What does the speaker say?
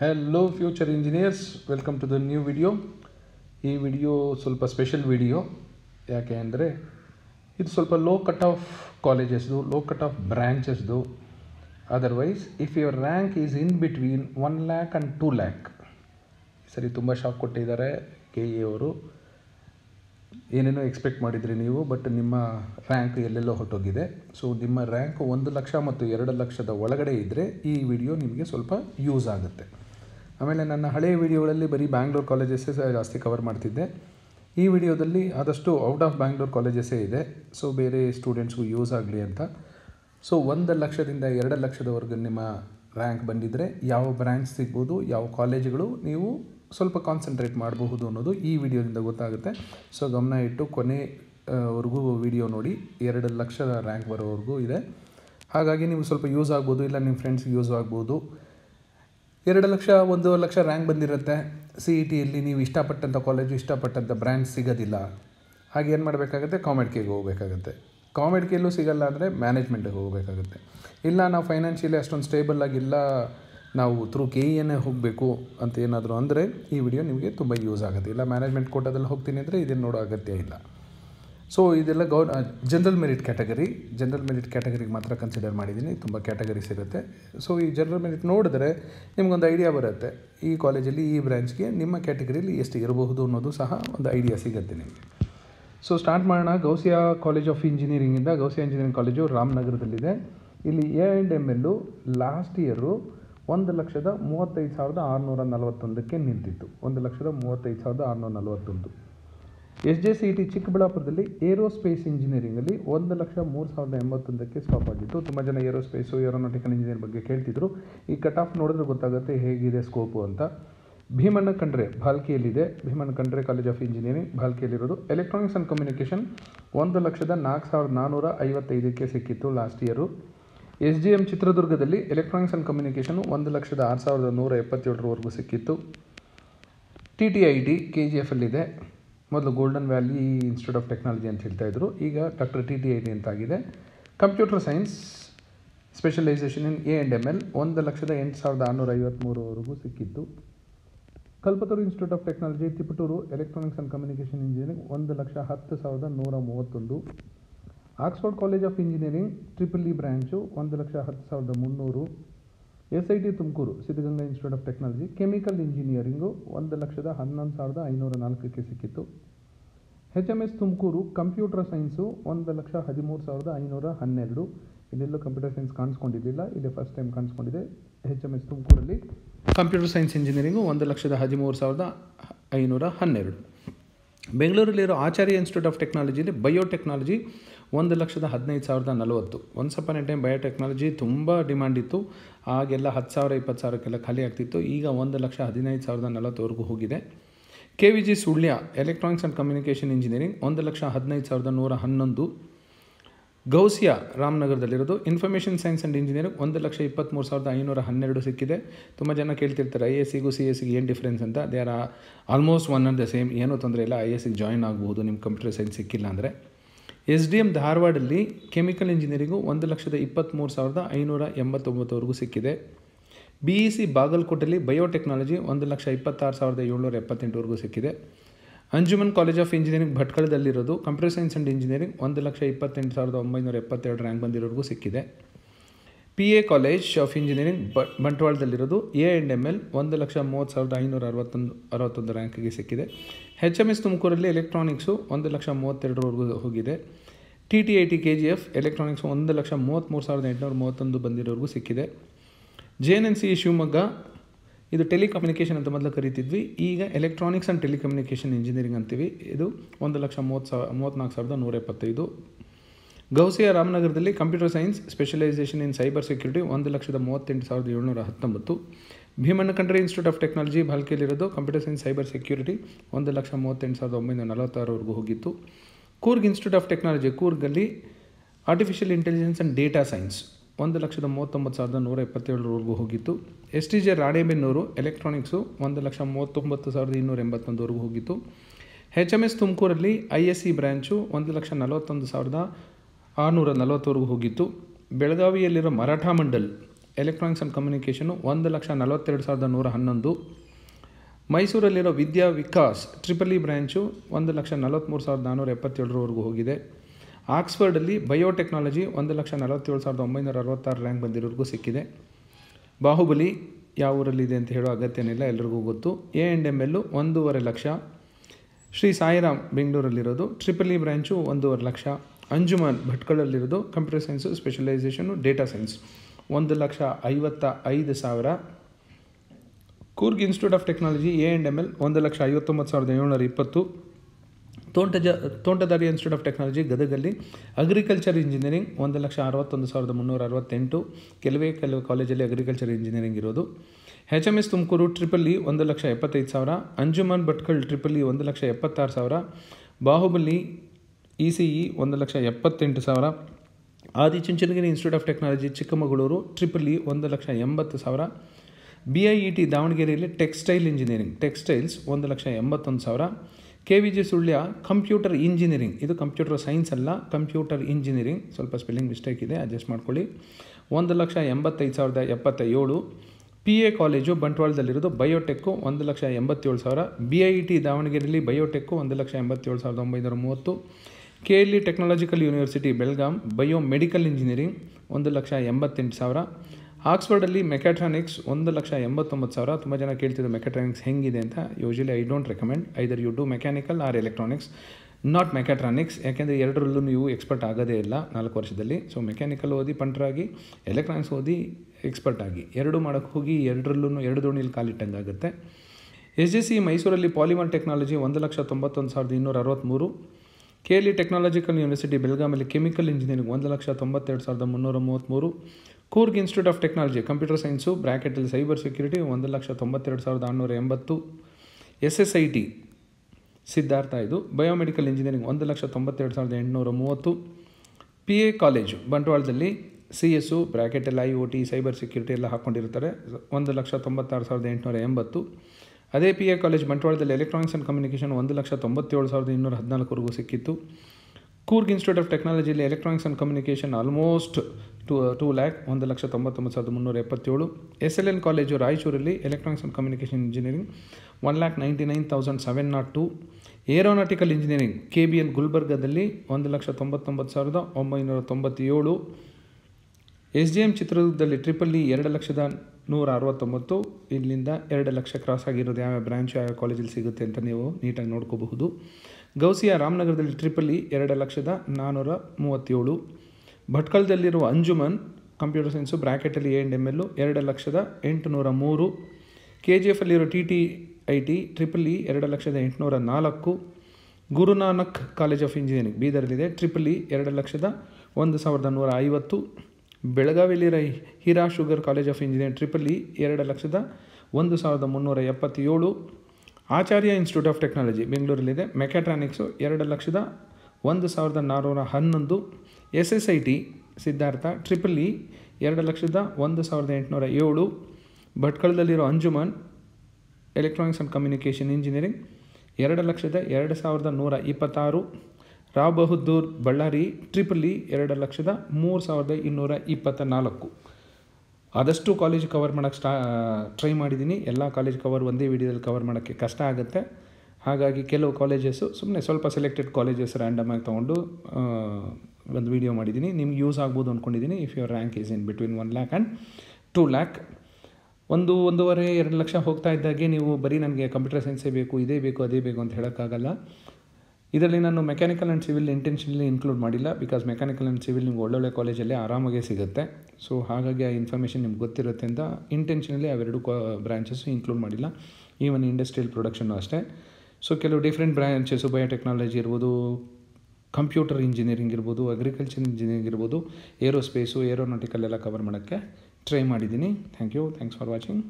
hello future engineers welcome to the new video ಈ video ಸ್ವಲ್ಪ special video ಯಾಕೆ ಅಂದರೆ ಇದು ಸ್ವಲ್ಪ ಲೋ ಕಟ್ ಆಫ್ ಕಾಲೇಜಸ್ದು ಲೋ ಕಟ್ ಆಫ್ ಬ್ರ್ಯಾಂಚಸ್ದು otherwise if your rank is in between one lakh and two lakh ಸರಿ ತುಂಬ ಶಾಕ್ ಕೊಟ್ಟಿದ್ದಾರೆ ಕೆ ಎ ಅವರು ಏನೇನೋ ಎಕ್ಸ್ಪೆಕ್ಟ್ ಮಾಡಿದ್ರಿ ನೀವು ಬಟ್ ನಿಮ್ಮ ರ್ಯಾಂಕ್ ಎಲ್ಲೆಲ್ಲೋ ಹೊಟ್ಟೋಗಿದೆ ಸೊ ನಿಮ್ಮ ರ್ಯಾಂಕ್ ಒಂದು ಲಕ್ಷ ಮತ್ತು ಎರಡು ಲಕ್ಷದ ಒಳಗಡೆ ಇದ್ದರೆ ಈ ವಿಡಿಯೋ ನಿಮಗೆ ಸ್ವಲ್ಪ ಯೂಸ್ ಆಗುತ್ತೆ ಆಮೇಲೆ ನನ್ನ ಹಳೆಯ ವಿಡಿಯೋಗಳಲ್ಲಿ ಬರೀ ಬ್ಯಾಂಗ್ಳೂರ್ ಕಾಲೇಜಸ್ಸೇ ಜಾಸ್ತಿ ಕವರ್ ಮಾಡ್ತಿದ್ದೆ ಈ ವಿಡಿಯೋದಲ್ಲಿ ಆದಷ್ಟು ಔಟ್ ಆಫ್ ಬ್ಯಾಂಗ್ಳೂರ್ ಕಾಲೇಜಸ್ಸೇ ಇದೆ ಸೊ ಬೇರೆ ಸ್ಟೂಡೆಂಟ್ಸ್ಗೂ ಯೂಸ್ ಆಗಲಿ ಅಂತ ಸೊ ಒಂದು ಲಕ್ಷದಿಂದ ಎರಡು ಲಕ್ಷದವರೆಗೂ ನಿಮ್ಮ ರ್ಯಾಂಕ್ ಬಂದಿದ್ದರೆ ಯಾವ ಬ್ರ್ಯಾಂಚ್ ಸಿಗ್ಬೋದು ಯಾವ ಕಾಲೇಜುಗಳು ನೀವು ಸ್ವಲ್ಪ ಕಾನ್ಸಂಟ್ರೇಟ್ ಮಾಡಬಹುದು ಅನ್ನೋದು ಈ ವಿಡಿಯೋದಿಂದ ಗೊತ್ತಾಗುತ್ತೆ ಸೊ ಗಮನ ಇಟ್ಟು ಕೊನೆವರೆಗೂ ವಿಡಿಯೋ ನೋಡಿ ಎರಡು ಲಕ್ಷದ ರ್ಯಾಂಕ್ ಬರೋವರೆಗೂ ಇದೆ ಹಾಗಾಗಿ ನೀವು ಸ್ವಲ್ಪ ಯೂಸ್ ಆಗ್ಬೋದು ಇಲ್ಲ ನಿಮ್ಮ ಫ್ರೆಂಡ್ಸ್ಗೆ ಯೂಸ್ ಆಗ್ಬೋದು ಎರಡು ಲಕ್ಷ ಒಂದು ಲಕ್ಷ ರ್ಯಾಂಕ್ ಬಂದಿರುತ್ತೆ ಸಿ ಇ e ಟಿಯಲ್ಲಿ ನೀವು ಇಷ್ಟಪಟ್ಟಂಥ ಕಾಲೇಜು ಇಷ್ಟಪಟ್ಟಂಥ ಬ್ರ್ಯಾಂಡ್ ಸಿಗೋದಿಲ್ಲ ಹಾಗೆ ಏನು ಮಾಡಬೇಕಾಗುತ್ತೆ ಕಾಮೆಡ್ಕೆಗೆ ಹೋಗಬೇಕಾಗುತ್ತೆ ಕಾಮೆಡ್ಕೆಲ್ಲೂ ಸಿಗಲ್ಲ ಅಂದರೆ ಮ್ಯಾನೇಜ್ಮೆಂಟಿಗೆ ಹೋಗಬೇಕಾಗುತ್ತೆ ಇಲ್ಲ ನಾವು ಫೈನಾನ್ಷಿಯಲಿ ಅಷ್ಟೊಂದು ಸ್ಟೇಬಲ್ ಆಗಿಲ್ಲ ನಾವು ಥ್ರೂ ಕೆ ಇನ್ನೇ ಹೋಗಬೇಕು ಅಂತ ಏನಾದರೂ ಅಂದರೆ ಈ ವಿಡಿಯೋ ನಿಮಗೆ ತುಂಬ ಯೂಸ್ ಆಗುತ್ತೆ ಇಲ್ಲ ಮ್ಯಾನೇಜ್ಮೆಂಟ್ ಕೋಟದಲ್ಲಿ ಹೋಗ್ತೀನಿ ಅಂದರೆ ಇದನ್ನು ನೋಡೋ ಅಗತ್ಯ ಇಲ್ಲ ಸೊ ಇದೆಲ್ಲ ಗೌ general merit category general merit ಕ್ಯಾಟಗರಿಗೆ ಮಾತ್ರ ಕನ್ಸಿಡರ್ ಮಾಡಿದ್ದೀನಿ ತುಂಬ ಕ್ಯಾಟಗರಿ ಸಿಗುತ್ತೆ ಸೊ ಈ ಜನರಲ್ ಮೆರಿಟ್ ನೋಡಿದ್ರೆ ನಿಮಗೊಂದು ಐಡಿಯಾ ಬರುತ್ತೆ ಈ ಕಾಲೇಜಲ್ಲಿ ಈ ಬ್ರ್ಯಾಂಚ್ಗೆ ನಿಮ್ಮ ಕ್ಯಾಟಗರೀಲಿ ಎಷ್ಟು ಇರಬಹುದು ಅನ್ನೋದು ಸಹ ಒಂದು ಐಡಿಯಾ ಸಿಗುತ್ತೆ ನಿಮಗೆ ಸೊ ಸ್ಟಾರ್ಟ್ ಮಾಡೋಣ ಗೌಸಿಯಾ ಕಾಲೇಜ್ ಆಫ್ ಇಂಜಿನಿಯರಿಂಗಿಂದ ಗೌಸಿಯಾ ಇಂಜಿನಿಯರಿಂಗ್ ಕಾಲೇಜು ರಾಮನಗರದಲ್ಲಿದೆ ಇಲ್ಲಿ A and M L last year ಒಂದು ಲಕ್ಷದ ಮೂವತ್ತೈದು ಸಾವಿರದ ಆರುನೂರ ನಲವತ್ತೊಂದಕ್ಕೆ ನಿಂತಿತ್ತು ಒಂದು ಲಕ್ಷದ ಮೂವತ್ತೈದು ಸಾವಿರದ ಆರುನೂರ ನಲವತ್ತೊಂದು ಎಸ್ ಜೆ ಸಿ ಟಿ ಚಿಕ್ಕಬಳ್ಳಾಪುರದಲ್ಲಿ ಏರೋಸ್ಪೇಸ್ ಇಂಜಿನಿಯರಿಂಗಲ್ಲಿ ಒಂದು ಲಕ್ಷ ಮೂರು ಸಾವಿರದ ಎಂಬತ್ತೊಂದಕ್ಕೆ ಸ್ಟಾಪ್ ಆಗಿತ್ತು ತುಂಬ ಜನ ಏರೋಸ್ಪೇಸು ಏರೋನಾಟಿಕಲ್ ಇಂಜಿನಿಯರ್ ಬಗ್ಗೆ ಕೇಳ್ತಿದ್ರು ಈ ಕಟ್ ಆಫ್ ನೋಡಿದ್ರೆ ಗೊತ್ತಾಗುತ್ತೆ ಹೇಗಿದೆ ಸ್ಕೋಪು ಅಂತ ಭೀಮಣ್ಣ ಕಂಡ್ರೆ ಭಾಲ್ಕಿಯಲ್ಲಿದೆ Bheemanna Khandre college of engineering ಭಾಲ್ಕಿಯಲ್ಲಿರೋದು ಎಲೆಕ್ಟ್ರಾನಿಕ್ಸ್ ಆ್ಯಂಡ್ ಕಮ್ಯುನಿಕೇಷನ್ ಒಂದು ಲಕ್ಷದ ನಾಲ್ಕು ಸಾವಿರದ ನಾನ್ನೂರ ಐವತ್ತೈದಕ್ಕೆ ಸಿಕ್ಕಿತ್ತು last year S G M ಚಿತ್ರದುರ್ಗದಲ್ಲಿ ಎಲೆಕ್ಟ್ರಾನಿಕ್ಸ್ ಆ್ಯಂಡ್ ಕಮ್ಯುನಿಕೇಷನು ಒಂದು ಲಕ್ಷದ ಆರು ಸಾವಿರದ ನೂರ ಎಪ್ಪತ್ತೇಳರವರೆಗೂ ಸಿಕ್ಕಿತ್ತು T T I T K G F ಅಲ್ಲಿದೆ ಮೊದಲು golden valley institute of technology ಅಂತ ಹೇಳ್ತಾ ಇದ್ದರು ಈಗ doctor T T I D ಅಂತಾಗಿದೆ computer science specialisation in A and M L ಒಂದು ಲಕ್ಷದ ಎಂಟು ಸಾವಿರದ ಆರುನೂರ ಐವತ್ತ್ಮೂರವರೆಗೂ ಸಿಕ್ಕಿತ್ತು Kalpataru institute of technology Tiptur electronics and communication engineering ಒಂದು ಲಕ್ಷ ಹತ್ತು ಸಾವಿರದ ನೂರ ಮೂವತ್ತೊಂದು Oxford college of engineering triple E branch ಒಂದು ಲಕ್ಷ ಹತ್ತು ಸಾವಿರದ ಮುನ್ನೂರು S I T Tumkur Siddaganga institute of technology chemical engineering ಒಂದು ಲಕ್ಷದ ಹನ್ನೊಂದು ಸಾವಿರದ ಐನೂರ ನಾಲ್ಕಕ್ಕೆ ಸಿಕ್ಕಿತ್ತು H M S Tumkur computer science ಒಂದು ಲಕ್ಷ ಹದಿಮೂರು ಸಾವಿರದ ಐನೂರ ಹನ್ನೆರಡು ಇಲ್ಲೆಲ್ಲೂ ಕಂಪ್ಯೂಟರ್ ಸೈನ್ಸ್ ಕಾಣಿಸ್ಕೊಂಡಿರಲಿಲ್ಲ ಇಲ್ಲಿ ಫಸ್ಟ್ ಟೈಮ್ ಕಾಣಿಸ್ಕೊಂಡಿದೆ ಎಚ್ ಎಮ್ ಎಸ್ ತುಮಕೂರಲ್ಲಿ ಕಂಪ್ಯೂಟರ್ ಸೈನ್ಸ್ ಇಂಜಿನಿಯರಿಂಗು ಒಂದು ಲಕ್ಷದ ಹದಿಮೂರು ಸಾವಿರದ ಐನೂರ ಹನ್ನೆರಡು ಬೆಂಗಳೂರಲ್ಲಿರೋ ಆಚಾರ್ಯ ಇನ್ಸ್ಟಿಟ್ಯೂಟ್ ಆಫ್ ಟೆಕ್ನಾಲಜಿಲಿ ಬಯೋಟೆಕ್ನಾಲಜಿ ಒಂದು ಲಕ್ಷದ ಹದಿನೈದು ಸಾವಿರದ ನಲವತ್ತು once on a time biotechnology ತುಂಬ ಡಿಮ್ಯಾಂಡ್ ಇತ್ತು ಆಗೆಲ್ಲ ಹತ್ತು ಸಾವಿರ ಇಪ್ಪತ್ತು ಸಾವಿರಕ್ಕೆಲ್ಲ ಖಾಲಿ ಆಗ್ತಿತ್ತು ಈಗ ಒಂದು ಲಕ್ಷ ಹದಿನೈದು ಸಾವಿರದ ನಲವತ್ತುವರೆಗೂ ಹೋಗಿದೆ K V G Sullia electronics and communication engineering ಒಂದು ಲಕ್ಷ ಹದಿನೈದು ಸಾವಿರದ ನೂರ ಹನ್ನೊಂದು ಗೌಸಿಯಾ ರಾಮನಗರದಲ್ಲಿರೋದು ಇನ್ಫಾರ್ಮೇಷನ್ ಸೈನ್ಸ್ ಆ್ಯಂಡ್ ಇಂಜಿನಿಯರಿಂಗ್ ಒಂದು ಲಕ್ಷ ಇಪ್ಪತ್ತ್ಮೂರು ಸಾವಿರದ ಐನೂರ ಹನ್ನೆರಡು ಸಿಕ್ಕಿದೆ ತುಂಬ ಜನ ಕೇಳ್ತಿರ್ತಾರೆ ಐ ಎಸ್ ಸಿಗೂ ಸಿ ಎಸ್ ಸಿಗೆ ಏನು ಡಿಫ್ರೆನ್ಸ್ ಅಂತ they are almost one and the same ಏನೂ ತೊಂದರೆ ಇಲ್ಲ ಐ ಎಸ್ ಎಸ್ಸಿಗೆ ಜಾಯಿನ್ ಆಗ್ಬೋದು ನಿಮ್ಮ ಕಂಪ್ಯೂಟರ್ ಸೈನ್ಸ್ ಸಿಕ್ಕಿಲ್ಲ ಅಂದರೆ ಎಸ್ ಡಿ ಎಮ್ ಧಾರವಾಡಲ್ಲಿ ಕೆಮಿಕಲ್ ಇಂಜಿನಿಯರಿಂಗು ಒಂದು ಲಕ್ಷದ ಇಪ್ಪತ್ತ್ಮೂರು ಸಾವಿರದ ಐನೂರ ಎಂಬತ್ತೊಂಬತ್ತವರೆಗೂ ಸಿಕ್ಕಿದೆ ಬಿ ಇ ಸಿ ಬಾಗಲಕೋಟಲ್ಲಿ ಬಯೋಟೆಕ್ನಾಲಜಿ ಒಂದು ಲಕ್ಷ ಇಪ್ಪತ್ತಾರು ಸಾವಿರದ ಏಳ್ನೂರ ಎಪ್ಪತ್ತೆಂಟುವರೆಗೂ ಸಿಕ್ಕಿದೆ ಅಂಜುಮನ್ ಕಾಲೇಜ್ ಆಫ್ ಇಂಜಿನಿಯರಿಂಗ್ ಭಟ್ಕಳದಲ್ಲಿರೋದು ಕಂಪ್ಯೂಟರ್ ಸೈನ್ಸ್ ಆ್ಯಂಡ್ ಇಂಜಿನಿಯರಿಂಗ್ ಒಂದು ಲಕ್ಷ ಇಪ್ಪತ್ತೆಂಟು ಸಾವಿರದ ಒಂಬೈನೂರ ಎಪ್ಪತ್ತೆರಡು ರ್ಯಾಂಕ್ ಬಂದಿರೋರಿಗೂ ಸಿಕ್ಕಿದೆ P A college of engineering ಬ ಬಂಟ್ವಾಳದಲ್ಲಿರೋದು ಎ ಆ್ಯಂಡ್ ಎಮ್ ಎಲ್ ಒಂದು ಲಕ್ಷ ಮೂವತ್ತು ಸಾವಿರದ ಐನೂರ ಅರವತ್ತೊಂದು ಅರವತ್ತೊಂದು ರ್ಯಾಂಕಿಗೆ ಸಿಕ್ಕಿದೆ ಹೆಚ್ ಎಮ್ ಎಸ್ ತುಮಕೂರಲ್ಲಿ ಎಲೆಕ್ಟ್ರಾನಿಕ್ಸು ಒಂದು ಲಕ್ಷ ಮೂವತ್ತೆರಡರವರೆಗೂ ಹೋಗಿದೆ T T I T K G F electronics ಒಂದು ಲಕ್ಷ ಮೂವತ್ತ್ಮೂರು ಸಾವಿರದ ಎಂಟುನೂರ ಮೂವತ್ತೊಂದು ಬಂದಿರೋರ್ಗೂ ಸಿಕ್ಕಿದೆ J N N C Shivamogga ಇದು ಟೆಲಿಕಮ್ಯುನಿಕೇಷನ್ ಅಂತ ಮೊದಲು ಕರೀತಿದ್ವಿ ಈಗ ಎಲೆಕ್ಟ್ರಾನಿಕ್ಸ್ ಆ್ಯಂಡ್ ಟೆಲಿಕಮ್ಯುನಿಕೇಷನ್ ಇಂಜಿನಿಯರಿಂಗ್ ಅಂತೀವಿ ಇದು ಒಂದು ಲಕ್ಷ ಮೂವತ್ತು ಸಾವಿರ ಮೂವತ್ತ್ನಾಲ್ಕು ಸಾವಿರದ ನೂರ ಎಪ್ಪತ್ತೈದು ಗೌಸಿಯ ರಾಮನಗರದಲ್ಲಿ computer science specialisation in cyber security ಒಂದು ಲಕ್ಷದ ಮೂವತ್ತೆಂಟು ಸಾವಿರದ ಏಳ್ನೂರ ಹತ್ತೊಂಬತ್ತು ಭೀಮಣ್ಣ ಇನ್ಸ್ಟಿಟ್ಯೂಟ್ ಆಫ್ ಟೆಕ್ನಾಲಜಿ ಭಾಲ್ಕೆಯಲ್ಲಿರೋದು ಕಂಪ್ಯೂಟರ್ ಸೈನ್ಸ್ ಸೈಬರ್ ಸೆಕ್ಯೂರಿಟಿ ಒಂದು ಲಕ್ಷ ಮೂವತ್ತೆಂಟು ಸಾವಿರದ ಒಂಬೈನೂರ ನಲವತ್ತಾರವರೆಗೂ ಹೋಗಿತ್ತು ಕೂರ್ಗ್ ಇನ್ಸ್ಟಿಟ್ಯೂಟ್ ಆಫ್ ಟೆಕ್ನಾಲಜಿ ಕೂರ್ಗಲ್ಲಿ artificial intelligence and data science ಒಂದು ಲಕ್ಷದ ಮೂವತ್ತೊಂಬತ್ತು ಸಾವಿರದ ನೂರ ಎಪ್ಪತ್ತೇಳರವರೆಗೂ ಹೋಗಿತ್ತು S T J Ranebennur electronics ಒಂದು ಲಕ್ಷ ಮೂವತ್ತೊಂಬತ್ತು ಸಾವಿರದ ಇನ್ನೂರ ಎಂಬತ್ತೊಂದವರೆಗೂ ಹೋಗಿತ್ತು ಎಚ್ ಎಮ್ ಎಸ್ ತುಮಕೂರಲ್ಲಿ ಐ ಎಸ್ ಸಿ ಬ್ರಾಂಚು ಒಂದು ಲಕ್ಷ ನಲವತ್ತೊಂದು ಸಾವಿರದ ಆರುನೂರ ನಲವತ್ತವರೆಗೂ ಹೋಗಿತ್ತು ಬೆಳಗಾವಿಯಲ್ಲಿರೋ Maratha Mandal electronics and communication ಒಂದು ಲಕ್ಷ ನಲವತ್ತೆರಡು ಸಾವಿರದ ನೂರ ಹನ್ನೊಂದು ಮೈಸೂರಲ್ಲಿರೋ Vidya Vikas triple E branch ಒಂದು ಲಕ್ಷ ನಲವತ್ತ್ಮೂರು ಸಾವಿರದ ನಾನ್ನೂರ ಎಪ್ಪತ್ತೇಳರವರೆಗೂ ಹೋಗಿದೆ ಆಕ್ಸ್ಫರ್ಡಲ್ಲಿ ಬಯೋಟೆಕ್ನಾಲಜಿ ಒಂದು ಲಕ್ಷ ನಲವತ್ತೇಳು ಸಾವಿರದ ಒಂಬೈನೂರ ಅರವತ್ತಾರು ರ್ಯಾಂಕ್ ಬಂದಿರೋರಿಗೂ ಸಿಕ್ಕಿದೆ ಬಾಹುಬಲಿ ಯಾವ ಊರಲ್ಲಿದೆ ಅಂತ ಹೇಳೋ ಅಗತ್ಯನಿಲ್ಲ ಎಲ್ರಿಗೂ ಗೊತ್ತು ಎ ಆ್ಯಂಡ್ ಎಮ್ ಎಲ್ಲು ಒಂದೂವರೆ ಲಕ್ಷ ಶ್ರೀ ಸಾಯಿರಾಮ್ ಬೆಂಗಳೂರಲ್ಲಿರೋದು ಟ್ರಿಪಲ್ ಇ ಬ್ರ್ಯಾಂಚು ಒಂದೂವರೆ ಲಕ್ಷ ಅಂಜುಮನ್ ಭಟ್ಕಳಲ್ಲಿರೋದು computer science specialisation data science ಒಂದು ಲಕ್ಷ ಐವತ್ತ ಐದು ಸಾವಿರ Coorg institute of technology A and M L ಒಂದು ಲಕ್ಷ ಐವತ್ತೊಂಬತ್ತು ಸಾವಿರದ ಏಳ್ನೂರ ಇಪ್ಪತ್ತು ತೋಂಟಜ ತೋಂಟದಾರ್ಯ ಇನ್ಸ್ಟಿಟ್ಯೂಟ್ ಆಫ್ ಟೆಕ್ನಾಲಜಿ ಗದಗಲ್ಲಿ ಅಗ್ರಿಕಲ್ಚರ್ ಇಂಜಿನಿಯರಿಂಗ್ ಒಂದು ಲಕ್ಷ ಅರವತ್ತೊಂದು ಸಾವಿರದ ಮುನ್ನೂರ ಅರವತ್ತೆಂಟು ಕೆಲವೇ ಕೆಲವು ಕಾಲೇಜಲ್ಲಿ ಅಗ್ರಿಕಲ್ಚರ್ ಇಂಜಿನಿಯರಿಂಗ್ ಇರೋದು ಹೆಚ್ ಎಮ್ ಎಸ್ ತುಮಕೂರು ಟ್ರಿಪಲ್ಲಿ e ಒಂದು ಲಕ್ಷ ಎಪ್ಪತ್ತೈದು ಸಾವಿರ ಅಂಜುಮನ್ ಭಟ್ಕಳ್ ಟ್ರಿಪಲ್ಲಿ e ಒಂದು ಲಕ್ಷ ಎಪ್ಪತ್ತಾರು ಸಾವಿರ ಬಾಹುಬಲಿ ಇ ಸಿ ಇ ಒಂದು ಲಕ್ಷ ಎಪ್ಪತ್ತೆಂಟು ಸಾವಿರ Adichunchanagiri institute of technology Chikkamagaluru ಟ್ರಿಪಲ್ಲಿ e ಒಂದು ಲಕ್ಷ ಎಂಬತ್ತು ಸಾವಿರ ಬಿ ಐ ಇ ಟಿ ದಾವಣಗೆರೆಯಲ್ಲಿ ಟೆಕ್ಸ್ಟೈಲ್ ಇಂಜಿನಿಯರಿಂಗ್ ಟೆಕ್ಸ್ಟೈಲ್ಸ್ ಒಂದು ಲಕ್ಷ ಎಂಬತ್ತೊಂದು ಸಾವಿರ K V G Sullia computer engineering ಇದು ಕಂಪ್ಯೂಟರ್ ಸೈನ್ಸ್ ಅಲ್ಲ ಕಂಪ್ಯೂಟರ್ ಇಂಜಿನಿಯರಿಂಗ್ ಸ್ವಲ್ಪ ಸ್ಪೆಲ್ಲಿಂಗ್ ಮಿಸ್ಟೇಕ್ ಇದೆ ಅಡ್ಜಸ್ಟ್ ಮಾಡ್ಕೊಳ್ಳಿ ಒಂದು ಲಕ್ಷ ಎಂಬತ್ತೈದು ಸಾವಿರದ ಎಪ್ಪತ್ತ ಏಳು ಪಿ ಎ ಕಾಲೇಜು ಬಂಟ್ವಾಳದಲ್ಲಿರೋದು ಬಯೋಟೆಕ್ಕು ಒಂದು ಲಕ್ಷ ಎಂಬತ್ತೇಳು ಸಾವಿರ ಬಿ ಐ ಟಿ ದಾವಣಗೆರೆಯಲ್ಲಿ ಬಯೋಟೆಕ್ಕು ಒಂದು ಲಕ್ಷ ಎಂಬತ್ತೇಳು ಸಾವಿರದ ಒಂಬೈನೂರ ಮೂವತ್ತು K L E technological university Belgaum biomedical engineering ಒಂದು ಲಕ್ಷ ಎಂಬತ್ತೆಂಟು ಸಾವಿರ ಆಕ್ಸ್ಫರ್ಡಲ್ಲಿ ಮೆಕ್ಯಾಟ್ರಾನಿಕ್ಸ್ ಒಂದು ಲಕ್ಷ ಎಂಬತ್ತೊಂಬತ್ತು ಸಾವಿರ ತುಂಬ ಜನ ಕೇಳ್ತಿದ್ರು ಮೆಕ್ಯಾಟ್ರಾನಿಕ್ಸ್ ಹೆಂಗಿದೆ ಅಂತ usually I don't recommend either you do mechanical or electronics not mechatronics ಯಾಕೆಂದರೆ ಎರಡರಲ್ಲೂ ನೀವು ಎಕ್ಸ್ಪರ್ಟ್ ಆಗೋದೇ ಇಲ್ಲ ನಾಲ್ಕು ವರ್ಷದಲ್ಲಿ ಸೊ ಮೆಕ್ಯಾನಿಕಲ್ ಓದಿ ಪಂಟ್ರಾಗಿ ಎಲೆಕ್ಟ್ರಾನಿಕ್ಸ್ ಓದಿ ಎಕ್ಸ್ಪರ್ಟ್ ಆಗಿ ಎರಡು ಮಾಡೋಕ್ಕೆ ಹೋಗಿ ಎರಡರಲ್ಲೂ ಎರಡು ದೋಣಿಲಿ ಕಾಲಿಟ್ಟಂಗಾಗುತ್ತೆ ಎಸ್ ಜೆ ಸಿ ಮೈಸೂರಲ್ಲಿ ಪಾಲಿಮರ್ ಟೆಕ್ನಾಲಜಿ ಒಂದು ಲಕ್ಷ ತೊಂಬತ್ತೊಂದು ಸಾವಿರದ ಇನ್ನೂರ ಅರವತ್ತ್ಮೂರು K L E technological university ಬೆಳಗಾಮಲ್ಲಿ ಕೆಮಿಕಲ್ ಇಂಜಿನಿಯರಿಂಗ್ ಒಂದು ಲಕ್ಷ ತೊಂಬತ್ತೆರಡು ಸಾವಿರದ ಮುನ್ನೂರ ಮೂವತ್ತ್ಮೂರು Coorg institute of technology computer science ಬ್ರ್ಯಾಕೆಟಲ್ಲಿ ಸೈಬರ್ ಸೆಕ್ಯೂರಿಟಿ ಒಂದು ಲಕ್ಷ ತೊಂಬತ್ತೆರಡು ಸಾವಿರದ ಆರುನೂರ ಎಂಬತ್ತು S S I T Siddhartha ಇದು ಬಯೋಮೆಡಿಕಲ್ ಇಂಜಿನಿಯರಿಂಗ್ ಒಂದು ಲಕ್ಷ ತೊಂಬತ್ತೆರಡು ಸಾವಿರದ ಎಂಟುನೂರ ಮೂವತ್ತು ಪಿ ಎ ಕಾಲೇಜು ಬಂಟ್ವಾಳದಲ್ಲಿ ಸಿ ಎಸ್ಸು ಬ್ರ್ಯಾಕೆಟಲ್ಲಿ I O T cyber security ಎಲ್ಲ ಹಾಕ್ಕೊಂಡಿರ್ತಾರೆ ಒಂದು ಲಕ್ಷ ತೊಂಬತ್ತಾರು ಸಾವಿರದ ಎಂಟುನೂರ ಎಂಬತ್ತು ಅದೇ ಪಿ ಎ ಕಾಲೇಜ್ ಬಂಟ್ವಾಳದಲ್ಲಿ ಎಲೆಕ್ಟ್ರಾನಿಕ್ಸ್ ಆ್ಯಂಡ್ ಕಮ್ಯುನಿಕೇಷನ್ ಒಂದು ಲಕ್ಷ ತೊಂಬತ್ತೇಳು ಸಾವಿರದ ಇನ್ನೂರ ಹದಿನಾಲ್ಕವರೆಗೂ ಸಿಕ್ಕಿತ್ತು ಕೂರ್ಗ್ ಇನ್ಸ್ಟಿಟ್ಯೂಟ್ ಆಫ್ ಟೆಕ್ನಾಲಜಿಯಲ್ಲಿ electronics and communication almost to two lakh ಒಂದು ಲಕ್ಷ ತೊಂಬತ್ತೊಂಬತ್ತು ಸಾವಿರದ ಮುನ್ನೂರ ಎಪ್ಪತ್ತೇಳು ಎಸ್ ಎಲ್ ಎನ್ ಕಾಲೇಜು ರಾಯಚೂರಲ್ಲಿ electronics and communication engineering one lakh ninety nine thousand seven not to aeronautical engineering K B N ಗುಲ್ಬರ್ಗದಲ್ಲಿ ಒಂದು ಲಕ್ಷ ತೊಂಬತ್ತೊಂಬತ್ತು ಸಾವಿರದ ಒಂಬೈನೂರ ತೊಂಬತ್ತೇಳು ಎಸ್ ಜಿ ಎಮ್ ಚಿತ್ರದುರ್ಗದಲ್ಲಿ ಟ್ರಿಪಲ್ಲಿ ಎರಡು ಲಕ್ಷದ ನೂರ ಅರವತ್ತೊಂಬತ್ತು ಇಲ್ಲಿಂದ ಎರಡು ಲಕ್ಷ ಕ್ರಾಸ್ ಆಗಿರೋದು ಯಾವ್ಯಾವ ಬ್ರ್ಯಾಂಚ್ ಯಾವ ಕಾಲೇಜಲ್ಲಿ ಸಿಗುತ್ತೆ ಅಂತ ನೀವು ನೀಟಾಗಿ ನೋಡ್ಕೋಬಹುದು ಗೌಸಿಯ ರಾಮನಗರದಲ್ಲಿ ಟ್ರಿಪಲ್ ಇ ಎರಡು ಲಕ್ಷದ ನಾನ್ನೂರ ಮೂವತ್ತೇಳು ಭಟ್ಕಳದಲ್ಲಿರುವ ಅಂಜುಮನ್ ಕಂಪ್ಯೂಟರ್ ಸೈನ್ಸು ಬ್ರ್ಯಾಕೆಟಲ್ಲಿ ಎ ಎಂಡ್ ಎಮ್ ಎಲ್ಲು ಎರಡು ಲಕ್ಷದ ಎಂಟುನೂರ ಮೂರು ಕೆ ಜಿ ಎಫ್ ಅಲ್ಲಿರೋ T T I T triple E e ಎರಡು ಲಕ್ಷದ ಎಂಟುನೂರ ನಾಲ್ಕು ಗುರುನಾನಕ್ ಕಾಲೇಜ್ ಆಫ್ ಇಂಜಿನಿಯರಿಂಗ್ ಬೀದರ್ಲಿದೆ ಟ್ರಿಪಲ್ ಇ ಎರಡು ಲಕ್ಷದ ಒಂದು ಸಾವಿರದ ನೂರ ಐವತ್ತು ಬೆಳಗಾವಿಯಲ್ಲಿರೋ Hira sugar college of engineering triple E ಎರಡು ಲಕ್ಷದ ಒಂದು ಸಾವಿರದ ಮುನ್ನೂರ ಎಪ್ಪತ್ತೇಳು ಆಚಾರ್ಯ ಇನ್ಸ್ಟಿಟ್ಯೂಟ್ ಆಫ್ ಟೆಕ್ನಾಲಜಿ ಬೆಂಗಳೂರಲ್ಲಿದೆ ಮೆಕ್ಯಾಟ್ರಾನಿಕ್ಸು ಎರಡು ಲಕ್ಷದ ಒಂದು ಸಾವಿರದ ನಾನ್ನೂರ ಹನ್ನೊಂದು S S I T Siddhartha triple E e ಎರಡು ಲಕ್ಷದ ಒಂದು ಸಾವಿರದ ಎಂಟುನೂರ ಏಳು ಭಟ್ಕಳದಲ್ಲಿರೋ Anjuman electronics and communication engineering ಎರಡು ಲಕ್ಷದ ಎರಡು ಸಾವಿರದ ನೂರ ಇಪ್ಪತ್ತಾರು Rao Bahadur Ballari triple E e ಎರಡು ಲಕ್ಷದ ಮೂರು ಸಾವಿರದ ಇನ್ನೂರ ಇಪ್ಪತ್ತ ನಾಲ್ಕು ಆದಷ್ಟು ಕಾಲೇಜ್ ಕವರ್ ಮಾಡೋಕ್ಕೆ ಸ್ಟಾ ಟ್ರೈ ಮಾಡಿದ್ದೀನಿ ಎಲ್ಲ ಕಾಲೇಜ್ ಕವರ್ ಒಂದೇ ವಿಡಿಯೋದಲ್ಲಿ ಕವರ್ ಮಾಡೋಕ್ಕೆ ಕಷ್ಟ ಆಗುತ್ತೆ ಹಾಗಾಗಿ ಕೆಲವು ಕಾಲೇಜಸ್ಸು ಸುಮ್ಮನೆ ಸ್ವಲ್ಪ ಸೆಲೆಕ್ಟೆಡ್ ಕಾಲೇಜಸ್ ರ್ಯಾಂಡಮ್ ಆಗಿ ತೊಗೊಂಡು ಒಂದು ವೀಡಿಯೋ ಮಾಡಿದ್ದೀನಿ ನಿಮ್ಗೆ ಯೂಸ್ ಆಗ್ಬೋದು ಅಂದ್ಕೊಂಡಿದ್ದೀನಿ if your rank is in between one lakh and two lakh ಒಂದು ಒಂದೂವರೆ ಎರಡು ಲಕ್ಷ ಹೋಗ್ತಾ ಇದ್ದಾಗೆ ನೀವು ಬರೀ ನನಗೆ ಕಂಪ್ಯೂಟರ್ ಸೈನ್ಸೇ ಬೇಕು ಇದೇ ಬೇಕು ಅದೇ ಬೇಕು ಅಂತ ಹೇಳೋಕ್ಕಾಗಲ್ಲ ಇದರಲ್ಲಿ ನಾನು mechanical and civil intentionally include ಮಾಡಿಲ್ಲ ಬಿಕಾಸ್ ಮೆಕ್ಯಾನಿಕಲ್ ಆ್ಯಂಡ್ ಸಿವಿಲ್ ನಿಮ್ಗೆ ಒಳ್ಳೊಳ್ಳೆ ಕಾಲೇಜಲ್ಲಿ ಆರಾಮಾಗೆ ಸಿಗುತ್ತೆ ಸೊ ಹಾಗಾಗಿ ಆ ಇನ್ಫಾರ್ಮೇಷನ್ ನಿಮ್ಗೆ ಗೊತ್ತಿರುತ್ತೆ ಅಂತ ಇಂಟೆನ್ಷನಲಿ ಅವೆರಡು ಕಾ ಬ್ರಾಂಚಸ್ಸು ಇನ್ಕ್ಲೂಡ್ ಮಾಡಿಲ್ಲ ಈವನ್ ಇಂಡಸ್ಟ್ರಿಯಲ್ ಪ್ರೊಡಕ್ಷನ್ನು ಅಷ್ಟೇ ಸೊ ಕೆಲವು ಡಿಫ್ರೆಂಟ್ ಬ್ರ್ಯಾಂಚಸ್ಸು ಬಯೋಟೆಕ್ನಾಲಜಿ ಇರ್ಬೋದು ಕಂಪ್ಯೂಟರ್ ಇಂಜಿನಿಯರಿಂಗ್ ಇರ್ಬೋದು ಅಗ್ರಿಕಲ್ಚರ್ ಇಂಜಿನಿಯರಿಂಗ್ ಇರ್ಬೋದು ಏರೋಸ್ಪೇಸು ಏರೋನಾಟಿಕಲ್ ಎಲ್ಲ ಕವರ್ ಮಾಡೋಕ್ಕೆ ಟ್ರೈ ಮಾಡಿದ್ದೀನಿ thank you thanks for watching